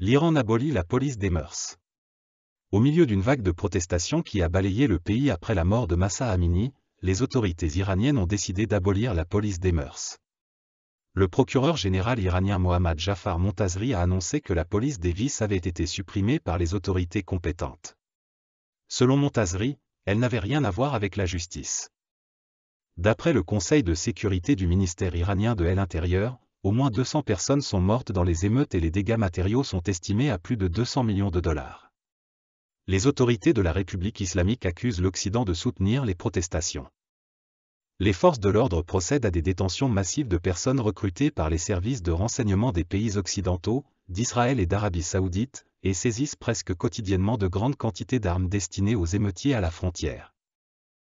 l'Iran abolit la police des mœurs. Au milieu d'une vague de protestations qui a balayé le pays après la mort de Massa Amini, les autorités iraniennes ont décidé d'abolir la police des mœurs. Le procureur général iranien Mohammad Jafar Montazri a annoncé que la police des vices avait été supprimée par les autorités compétentes. Selon Montazri, elle n'avait rien à voir avec la justice. D'après le Conseil de sécurité du ministère iranien de l'Intérieur, au moins 200 personnes sont mortes dans les émeutes et les dégâts matériaux sont estimés à plus de 200 millions de dollars. Les autorités de la République islamique accusent l'Occident de soutenir les protestations. Les forces de l'ordre procèdent à des détentions massives de personnes recrutées par les services de renseignement des pays occidentaux, d'Israël et d'Arabie saoudite, et saisissent presque quotidiennement de grandes quantités d'armes destinées aux émeutiers à la frontière.